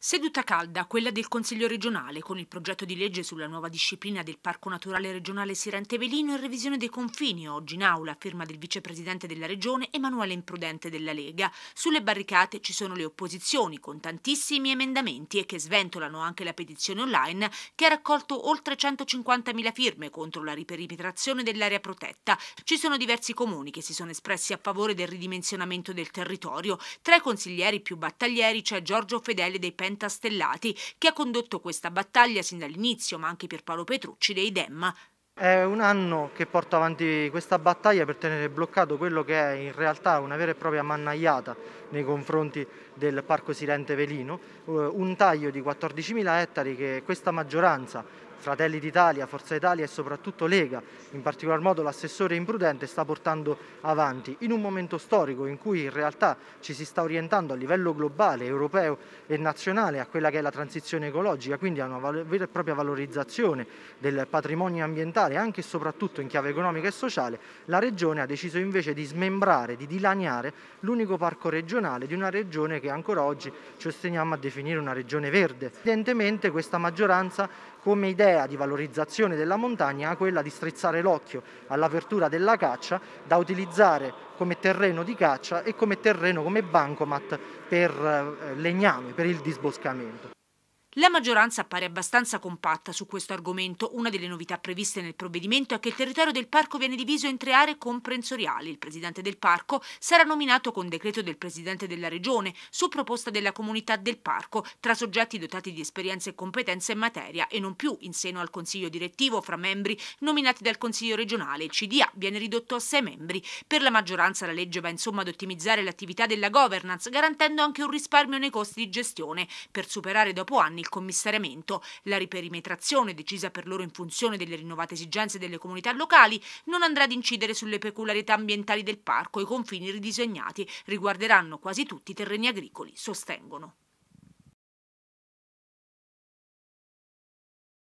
Seduta calda, quella del Consiglio regionale, con il progetto di legge sulla nuova disciplina del Parco Naturale regionale Sirente Velino e revisione dei confini, oggi in aula, firma del vicepresidente della regione Emanuele Imprudente della Lega. Sulle barricate ci sono le opposizioni, con tantissimi emendamenti e che sventolano anche la petizione online che ha raccolto oltre 150.000 firme contro la riperimetrazione dell'area protetta. Ci sono diversi comuni che si sono espressi a favore del ridimensionamento del territorio. Tra i consiglieri più battaglieri c'è Giorgio Fedele dei Pensi Parenta Stellati, che ha condotto questa battaglia sin dall'inizio, ma anche per Paolo Petrucci dei Dem. È un anno che porto avanti questa battaglia per tenere bloccato quello che è in realtà una vera e propria mannagliata nei confronti del Parco Silente Velino, eh, un taglio di 14.000 ettari che questa maggioranza Fratelli d'Italia, Forza Italia e soprattutto Lega, in particolar modo l'assessore Imprudente, sta portando avanti in un momento storico in cui in realtà ci si sta orientando a livello globale, europeo e nazionale a quella che è la transizione ecologica, quindi a una vera e propria valorizzazione del patrimonio ambientale anche e soprattutto in chiave economica e sociale, la Regione ha deciso invece di smembrare, di dilaniare l'unico parco regionale regionale di una regione che ancora oggi ci osteniamo a definire una regione verde. Evidentemente questa maggioranza come idea di valorizzazione della montagna ha quella di strizzare l'occhio all'apertura della caccia da utilizzare come terreno di caccia e come terreno come bancomat per eh, legname, per il disboscamento. La maggioranza appare abbastanza compatta su questo argomento. Una delle novità previste nel provvedimento è che il territorio del parco viene diviso in tre aree comprensoriali. Il presidente del parco sarà nominato con decreto del presidente della regione, su proposta della comunità del parco, tra soggetti dotati di esperienza e competenza in materia e non più in seno al consiglio direttivo fra membri nominati dal consiglio regionale. Il CDA viene ridotto a sei membri. Per la maggioranza la legge va insomma ad ottimizzare l'attività della governance, garantendo anche un risparmio nei costi di gestione, per superare dopo anni anni, il commissariamento, la riperimetrazione decisa per loro in funzione delle rinnovate esigenze delle comunità locali non andrà ad incidere sulle peculiarità ambientali del parco, e i confini ridisegnati riguarderanno quasi tutti i terreni agricoli, sostengono.